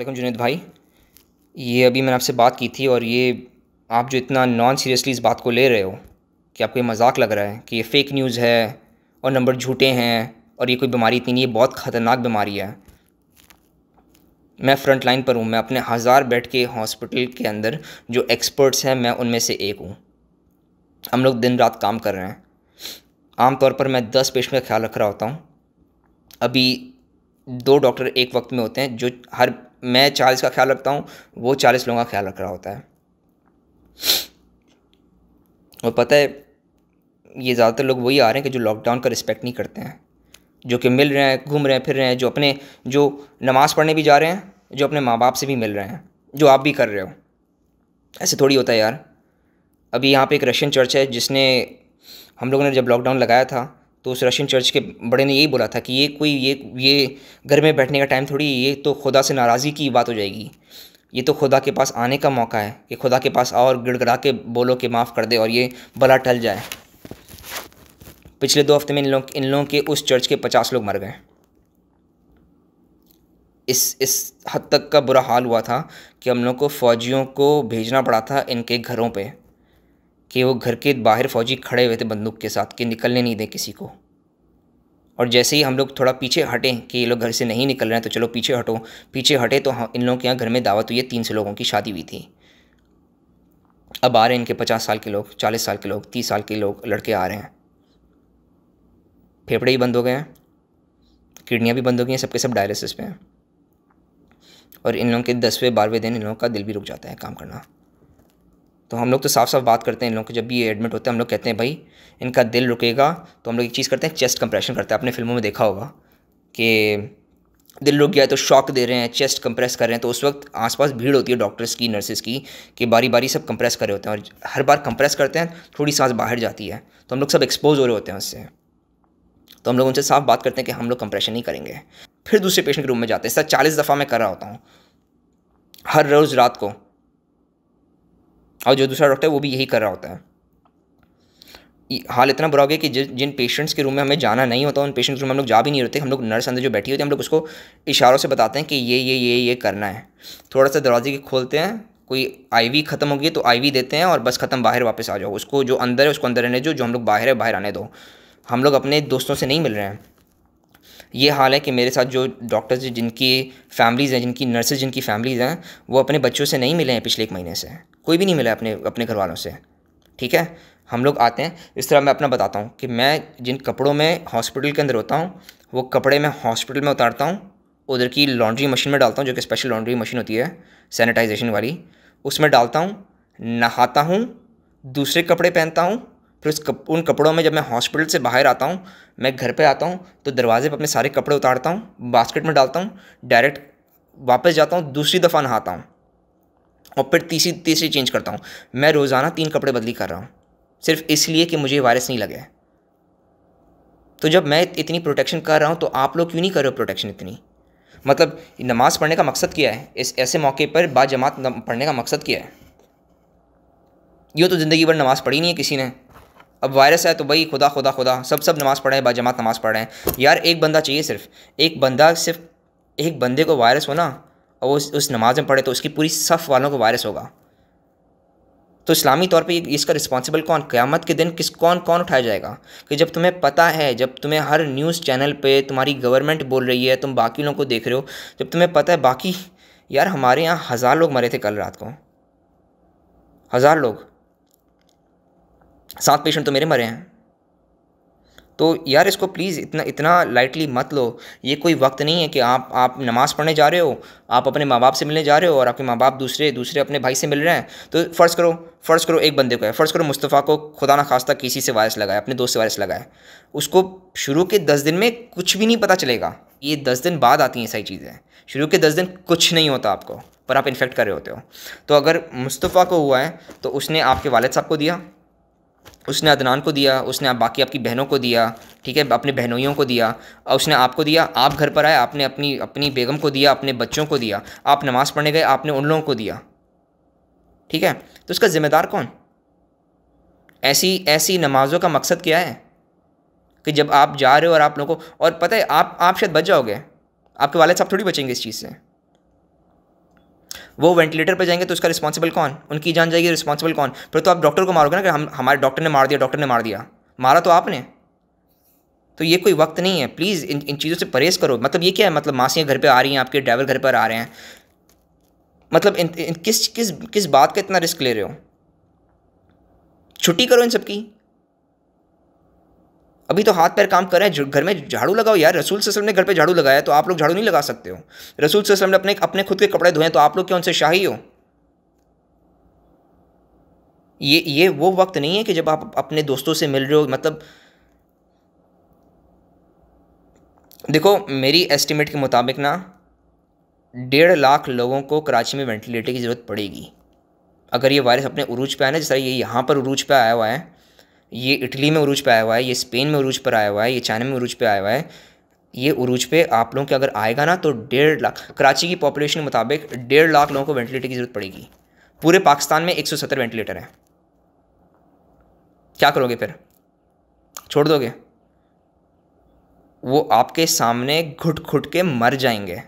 वालेकुम जुनेद भाई ये अभी मैंने आपसे बात की थी और ये आप जो इतना नॉन सीरियसली इस बात को ले रहे हो कि आपको ये मजाक लग रहा है कि ये फ़ेक न्यूज़ है और नंबर झूठे हैं और ये कोई बीमारी इतनी नहीं ये बहुत ख़तरनाक बीमारी है मैं फ्रंट लाइन पर हूँ मैं अपने हज़ार बेड के हॉस्पिटल के अंदर जो एक्सपर्ट्स हैं मैं उनमें से एक हूँ हम लोग दिन रात काम कर रहे हैं आमतौर पर मैं दस पेशेंट का ख्याल रख रहा होता हूँ अभी दो डॉक्टर एक वक्त में होते हैं जो हर मैं चालीस का ख्याल रखता हूँ वो चालीस लोगों का ख्याल रख रहा होता है और पता है ये ज़्यादातर लोग वही आ रहे हैं कि जो लॉकडाउन का रिस्पेक्ट नहीं करते हैं जो कि मिल रहे हैं घूम रहे हैं फिर रहे हैं जो अपने जो नमाज़ पढ़ने भी जा रहे हैं जो अपने माँ बाप से भी मिल रहे हैं जो आप भी कर रहे हो ऐसे थोड़ी होता है यार अभी यहाँ पे एक रशियन चर्च है जिसने हम लोगों ने जब लॉकडाउन लगाया था तो उस रशियन चर्च के बड़े ने यही बोला था कि ये कोई ये ये घर में बैठने का टाइम थोड़ी ये तो खुदा से नाराज़गी की बात हो जाएगी ये तो खुदा के पास आने का मौका है कि खुदा के पास आओ और गिड़गड़ा के बोलो कि माफ़ कर दे और ये बला टल जाए पिछले दो हफ्ते में इन लोग इन लोगों के उस चर्च के पचास लोग मर गए इस इस हद तक का बुरा हाल हुआ था कि हम लोग को फ़ौजियों को भेजना पड़ा था इनके घरों पे कि वो घर के बाहर फौजी खड़े हुए थे बंदूक के साथ कि निकलने नहीं दें किसी को और जैसे ही हम लोग थोड़ा पीछे हटें कि ये लोग घर से नहीं निकल रहे हैं तो चलो पीछे हटो पीछे हटे तो हाँ इन लोगों के यहाँ घर में दावत हुई है तीन सौ लोगों की शादी हुई थी अब आ रहे हैं इनके पचास साल के लोग चालीस साल के लोग तीस साल के लोग लड़के आ रहे हैं फेफड़े ही बंद हो गए हैं किडनियाँ भी बंद हो गई हैं सबके सब डायलिसिस पे हैं और इन लोगों के दसवें बारहवें दिन इन लोगों का दिल भी रुक जाता है काम करना तो हम लोग तो साफ साफ बात करते हैं इन लोगों को जब भी ये एडमिट होते हैं हम लोग कहते हैं भाई इनका दिल रुकेगा तो हम लोग एक चीज़ करते हैं चेस्ट कंप्रेशन करते हैं आपने फिल्मों में देखा होगा कि दिल रुक गया है तो शॉक दे रहे हैं चेस्ट कंप्रेस कर रहे हैं तो उस वक्त आसपास भीड़ होती है डॉक्टर्स की नर्सेज की कि बारी बारी सब कंप्रेस कर रहे होते हैं और हर बार कंप्रेस करते हैं थोड़ी सांस बाहर जाती है तो हम लोग सब एक्सपोज हो रहे होते हैं उससे तो हम लोग उनसे साफ बात करते हैं कि हम लोग कंप्रेशन नहीं करेंगे फिर दूसरे पेशेंट के रूम में जाते हैं सर चालीस दफ़ा मैं कर रहा होता हूँ हर रोज़ रात को और जो दूसरा डॉक्टर है वो भी यही कर रहा होता है हाल इतना बुरा हो गया कि जिन पेशेंट्स के रूम में हमें जाना नहीं होता उन पेशेंट्स के रूम में हम लोग जा भी नहीं रहते हम लोग नर्स अंदर जो बैठी होती है हम लोग उसको इशारों से बताते हैं कि ये ये ये ये करना है थोड़ा सा दरवाजे के खोलते हैं कोई आईवी ख़त्म हो गई तो आईवी देते हैं और बस ख़त्म बाहर वापस आ जाओ उसको जो अंदर है उसको अंदर रहने दो जो हम लोग बाहर है बाहर आने दो हम लोग अपने दोस्तों से नहीं मिल रहे हैं ये हाल है कि मेरे साथ जो डॉक्टर्स जिनकी फैमिलीज़ हैं जिनकी नर्सेज जिनकी फैमिलीज़ हैं वो अपने बच्चों से नहीं मिले हैं पिछले एक महीने से कोई भी नहीं मिला अपने अपने घर वालों से ठीक है हम लोग आते हैं इस तरह मैं अपना बताता हूँ कि मैं जिन कपड़ों में हॉस्पिटल के अंदर होता हूँ वो कपड़े मैं हॉस्पिटल में उतारता हूँ उधर की लॉन्ड्री मशीन में डालता हूँ जो कि स्पेशल लॉन्ड्री मशीन होती है सैनिटाइजेशन वाली उसमें डालता हूँ नहाता हूँ दूसरे कपड़े पहनता हूँ फिर उस कप, उन कपड़ों में जब मैं हॉस्पिटल से बाहर आता हूँ मैं घर पे आता हूँ तो दरवाजे पर अपने सारे कपड़े उतारता हूँ बास्केट में डालता हूँ डायरेक्ट वापस जाता हूँ दूसरी दफ़ा नहाता हूँ और फिर तीसरी तीसरी चेंज करता हूँ मैं रोज़ाना तीन कपड़े बदली कर रहा हूँ सिर्फ इसलिए कि मुझे वायरस नहीं लगे तो जब मैं इतनी प्रोटेक्शन कर रहा हूँ तो आप लोग क्यों नहीं कर रहे हो प्रोटेक्शन इतनी मतलब नमाज़ पढ़ने का मकसद क्या है इस ऐसे मौके पर जमात पढ़ने का मकसद क्या है यूँ तो ज़िंदगी भर नमाज़ पढ़ी नहीं है किसी ने अब वायरस है तो भाई खुदा खुदा खुदा सब सब नमाज़ पढ़ रहे हैं बाजमात नमाज़ पढ़ रहे हैं यार एक बंदा चाहिए सिर्फ एक बंदा सिर्फ एक बंदे को वायरस हो ना और उस, उस नमाज़ में पढ़े तो उसकी पूरी सफ़ वालों को वायरस होगा तो इस्लामी तौर पे इसका रिस्पॉन्सिबल कौन क़्यामत के दिन किस कौन कौन उठाया जाएगा कि जब तुम्हें पता है जब तुम्हें हर न्यूज़ चैनल पे तुम्हारी गवर्नमेंट बोल रही है तुम बाकी लोगों को देख रहे हो जब तुम्हें पता है बाकी यार हमारे यहाँ हज़ार लोग मरे थे कल रात को हज़ार लोग सात पेशेंट तो मेरे मरे हैं तो यार इसको प्लीज़ इतना इतना लाइटली मत लो ये कोई वक्त नहीं है कि आप आप नमाज़ पढ़ने जा रहे हो आप अपने माँ बाप से मिलने जा रहे हो और आपके माँ बाप दूसरे दूसरे अपने भाई से मिल रहे हैं तो फ़र्ज़ करो फ़र्ज़ करो एक बंदे को है फ़र्ज़ करो मुस्तफ़ा को खुदा ना खास्ता किसी से वायरस लगाए अपने दोस्त से वायरस लगाए उसको शुरू के दस दिन में कुछ भी नहीं पता चलेगा ये दस दिन बाद आती हैं सारी चीज़ें शुरू के दस दिन कुछ नहीं होता आपको पर आप इन्फेक्ट कर रहे होते हो तो अगर मुस्तफ़ा को हुआ है तो उसने आपके वालद साहब को दिया उसने अदनान को दिया उसने आप बाकी आपकी बहनों को दिया ठीक है अपने बहनोइयों को दिया और उसने आपको दिया आप घर पर आए आपने अपनी अपनी बेगम को दिया अपने बच्चों को दिया आप नमाज़ पढ़ने गए आपने उन लोगों को दिया ठीक है तो उसका ज़िम्मेदार कौन ऐसी ऐसी नमाज़ों का मकसद क्या है कि जब आप जा रहे हो और आप लोगों को और पता है आप आप शायद बच जाओगे आपके वाले साहब थोड़ी बचेंगे इस चीज़ से वो वेंटिलेटर पर जाएंगे तो उसका रिस्पॉन्सिबल कौन उनकी जान जाएगी रिस्पॉन्सिबल कौन फिर तो आप डॉक्टर को मारोगे ना कि हम हमारे डॉक्टर ने मार दिया डॉक्टर ने मार दिया मारा तो आपने तो ये कोई वक्त नहीं है प्लीज़ इन इन चीज़ों से परहेज़ करो मतलब ये क्या है मतलब मासियाँ घर पे आ रही हैं आपके ड्राइवर घर पर आ रहे हैं मतलब इन, इन, किस किस किस बात का इतना रिस्क ले रहे हो छुट्टी करो इन सबकी अभी तो हाथ पैर काम कर रहे हैं घर में झाड़ू लगाओ यार रसूल सलम ने घर पे झाड़ू लगाया तो आप लोग झाड़ू नहीं लगा सकते हो रसूल ससलम ने अपने अपने खुद के कपड़े धोए तो आप लोग क्या उनसे शाही हो ये ये वो वक्त नहीं है कि जब आप अपने दोस्तों से मिल रहे हो मतलब देखो मेरी एस्टिमेट के मुताबिक ना डेढ़ लाख लोगों को कराची में वेंटिलेटर की ज़रूरत पड़ेगी अगर ये वायरस अपने उरूज पे आना जिस तरह ये यहाँ पर उरूज पे आया हुआ है ये इटली में उरूज पे आया हुआ है ये स्पेन में उरूज पर आया हुआ है ये चाइना में उरूज पे आया हुआ है ये उरूज पे आप लोगों के अगर आएगा ना तो डेढ़ लाख कराची की पॉपुलेशन के मुताबिक डेढ़ लाख लोगों को वेंटिलेटर की ज़रूरत पड़ेगी पूरे पाकिस्तान में सत्तर वेंटिलेटर हैं क्या करोगे फिर छोड़ दोगे वो आपके सामने घुट घुट के मर जाएंगे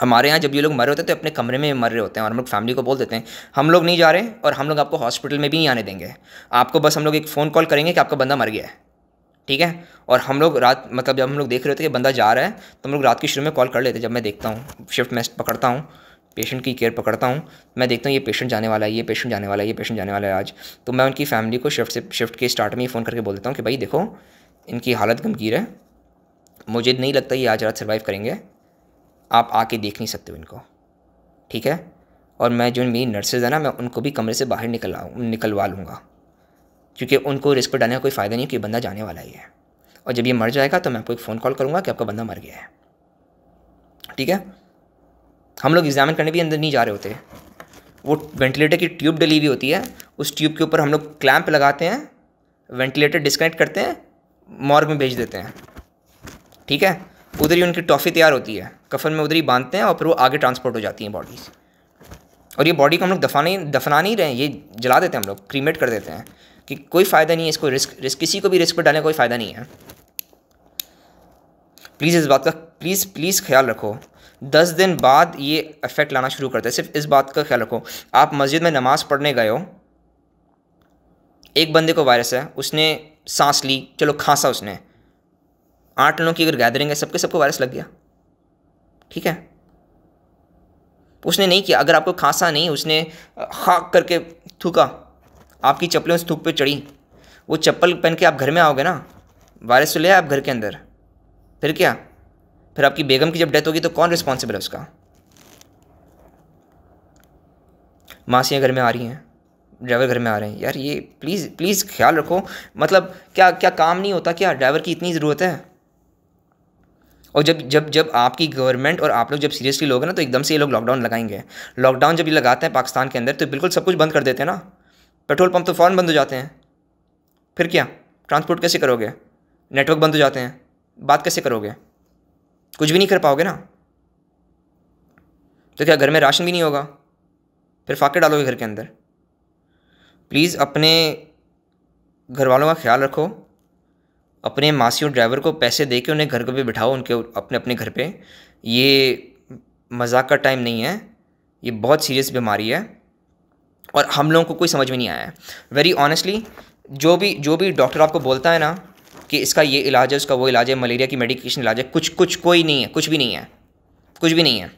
हमारे यहाँ जब ये लोग मरे होते हैं तो अपने कमरे में मर रहे होते हैं और हम लोग फैमिली को बोल देते हैं हम लोग नहीं जा रहे और हम लोग आपको हॉस्पिटल में भी नहीं आने देंगे आपको बस हम लोग एक फ़ोन कॉल करेंगे कि आपका बंदा मर गया है ठीक है और हम लोग रात मतलब जब हम लोग देख रहे होते कि बंदा जा रहा है तो हम लोग रात की शुरू में कॉल कर लेते जब मैं देखता हूँ शिफ्ट मैं पकड़ता हूँ पेशेंट की केयर पकड़ता हूँ मैं देखता हूँ ये पेशेंट जाने वाला है ये पेशेंट जाने वाला है ये पेशेंट जाने वाला है आज तो मैं उनकी फैमिली को शिफ्ट से शिफ्ट के स्टार्ट में ही फ़ोन करके बोल देता हूँ कि भाई देखो इनकी हालत गंभीर है मुझे नहीं लगता ये आज रात सर्वाइव करेंगे आप आके देख नहीं सकते हो इनको ठीक है और मैं जो मेरी नर्सेज है ना मैं उनको भी कमरे से बाहर निकल निकलवा लूँगा क्योंकि उनको रिस्क पर डालने का कोई फ़ायदा नहीं कि बंदा जाने वाला ही है और जब ये मर जाएगा तो मैं आपको एक फ़ोन कॉल करूँगा कि आपका बंदा मर गया है ठीक है हम लोग एग्जामिन करने भी अंदर नहीं जा रहे होते वो वेंटिलेटर की ट्यूब डली हुई होती है उस ट्यूब के ऊपर हम लोग क्लैंप लगाते हैं वेंटिलेटर डिस्कनेक्ट करते हैं मॉर्ग में भेज देते हैं ठीक है उधर ही उनकी टॉफ़ी तैयार होती है कफन में उधर ही बांधते हैं और फिर वो आगे ट्रांसपोर्ट हो जाती हैं बॉडीज़ और ये बॉडी को हम लोग दफाने दफना नहीं रहे हैं ये जला देते हैं हम लोग क्रीमेट कर देते हैं कि कोई फ़ायदा नहीं है इसको रिस्क रिस्क किसी को भी रिस्क पर डालने का कोई फ़ायदा नहीं है प्लीज़ इस बात का प्लीज़ प्लीज़ ख्याल रखो दस दिन बाद ये इफ़ेक्ट लाना शुरू करता है सिर्फ इस बात का ख्याल रखो आप मस्जिद में नमाज़ पढ़ने गए हो एक बंदे को वायरस है उसने सांस ली चलो खांसा उसने आठ लोगों की अगर गैदरिंग है सबके सबको वायरस लग गया ठीक है उसने नहीं किया अगर आपको खांसा नहीं उसने हाक करके थूका आपकी चप्पलें उस थूक पे चढ़ी वो चप्पल पहन के आप घर में आओगे ना वायरस तो ले आप घर के अंदर फिर क्या फिर आपकी बेगम की जब डेथ होगी तो कौन रिस्पॉन्सिबल है उसका मासियाँ घर में आ रही हैं ड्राइवर घर में आ रहे हैं यार ये प्लीज़ प्लीज़ ख्याल रखो मतलब क्या क्या काम नहीं होता क्या ड्राइवर की इतनी ज़रूरत है और जब जब जब आपकी गवर्नमेंट और आप लोग जब सीरियसली हैं ना तो एकदम से ये लोग लॉकडाउन लगाएंगे लॉकडाउन जब ये लगाते हैं पाकिस्तान के अंदर तो बिल्कुल सब कुछ बंद कर देते हैं ना पेट्रोल पंप तो फ़ौर बंद हो जाते हैं फिर क्या ट्रांसपोर्ट कैसे करोगे नेटवर्क बंद हो जाते हैं बात कैसे करोगे कुछ भी नहीं कर पाओगे ना तो क्या घर में राशन भी नहीं होगा फिर फाके डालोगे घर के अंदर प्लीज़ अपने घर वालों का ख्याल रखो अपने मासी और ड्राइवर को पैसे दे के उन्हें घर को भी बिठाओ उनके अपने अपने घर पे ये मजाक का टाइम नहीं है ये बहुत सीरियस बीमारी है और हम लोगों को कोई समझ में नहीं आया है वेरी ऑनेस्टली जो भी जो भी डॉक्टर आपको बोलता है ना कि इसका ये इलाज है उसका वो इलाज है मलेरिया की मेडिकेशन इलाज है कुछ कुछ कोई नहीं है कुछ भी नहीं है कुछ भी नहीं है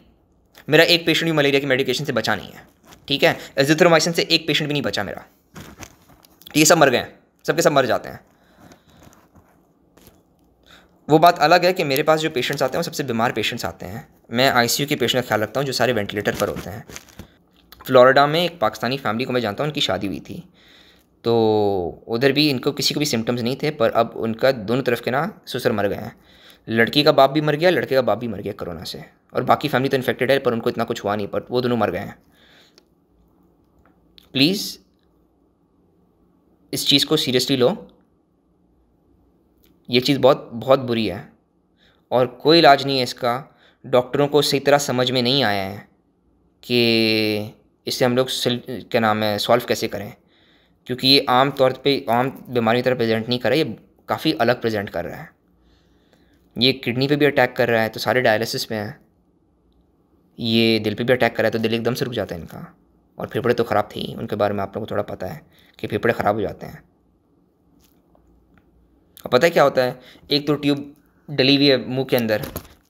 मेरा एक पेशेंट भी मलेरिया की मेडिकेशन से बचा नहीं है ठीक है एजिथ्रोमाइसिन से एक पेशेंट भी नहीं बचा मेरा ये सब मर गए सबके सब मर जाते हैं वो बात अलग है कि मेरे पास जो पेशेंट्स आते हैं वो सबसे बीमार पेशेंट्स आते हैं मैं आईसीयू के पेशेंट का ख्याल रखता हूँ जो सारे वेंटिलेटर पर होते हैं फ्लोरिडा में एक पाकिस्तानी फैमिली को मैं जानता हूँ उनकी शादी हुई थी तो उधर भी इनको किसी को भी सिम्टम्स नहीं थे पर अब उनका दोनों तरफ के ना सुसर मर गए हैं लड़की का बाप भी मर गया लड़के का बाप भी मर गया कोरोना से और बाकी फैमिली तो इन्फेक्टेड है पर उनको इतना कुछ हुआ नहीं पर वो दोनों मर गए हैं प्लीज़ इस चीज़ को सीरियसली लो ये चीज़ बहुत बहुत बुरी है और कोई इलाज नहीं है इसका डॉक्टरों को सही तरह समझ में नहीं आया है कि इसे हम लोग क्या नाम है सॉल्व कैसे करें क्योंकि ये आम तौर पे आम बीमारी की तरह प्रेजेंट नहीं कर रहा ये काफ़ी अलग प्रेजेंट कर रहा है ये किडनी पे भी अटैक कर रहा है तो सारे डायलिसिस में हैं ये दिल पे भी अटैक कर रहा है तो दिल एकदम से रुक जाता है इनका और फेफड़े तो ख़राब थे ही उनके बारे में आप लोगों को थोड़ा पता है कि फेफड़े ख़राब हो जाते हैं और पता है क्या होता है एक तो ट्यूब डली हुई है मुँह के अंदर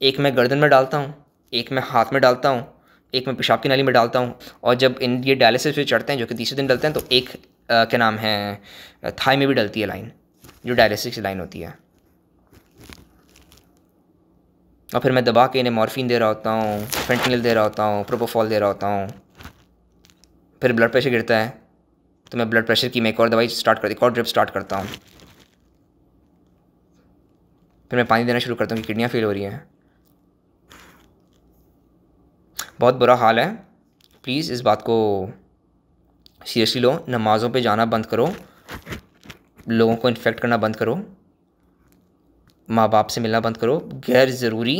एक मैं गर्दन में डालता हूँ एक मैं हाथ में डालता हूँ एक मैं पेशाब की नाली में डालता हूँ और जब इन ये डायलिसिस पे चढ़ते हैं जो कि तीसरे दिन डलते हैं तो एक आ, क्या नाम है थाई में भी डलती है लाइन जो डायलिसिस की लाइन होती है और फिर मैं दबा के इन्हें मॉर्फिन दे रहा होता हूँ फेंटिनिल दे रहा होता हूँ प्रोपोफॉल दे रहा होता हूँ फिर ब्लड प्रेशर गिरता है तो मैं ब्लड प्रेशर की मैं एक और दवाई स्टार्ट कर एक और ड्रिप स्टार्ट करता हूँ फिर मैं पानी देना शुरू करता हूँ कि किडनियाँ फेल हो रही हैं बहुत बुरा हाल है प्लीज़ इस बात को सीरियसली लो नमाज़ों पे जाना बंद करो लोगों को इन्फेक्ट करना बंद करो माँ बाप से मिलना बंद करो गैर ज़रूरी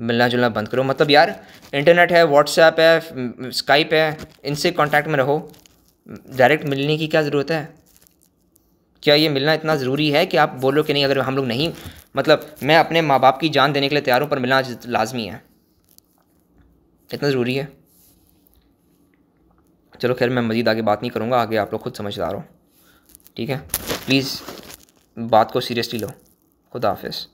मिलना जुलना बंद करो मतलब यार इंटरनेट है व्हाट्सएप है स्काइप है इनसे कांटेक्ट में रहो डायरेक्ट मिलने की क्या ज़रूरत है क्या ये मिलना इतना ज़रूरी है कि आप बोलो कि नहीं अगर हम लोग नहीं मतलब मैं अपने माँ बाप की जान देने के लिए तैयार हूँ पर मिलना लाजमी है इतना ज़रूरी है चलो खैर मैं मज़ीद आगे बात नहीं करूँगा आगे आप लोग खुद समझदार हो ठीक है प्लीज़ बात को सीरियसली लो खुदा हाफिज़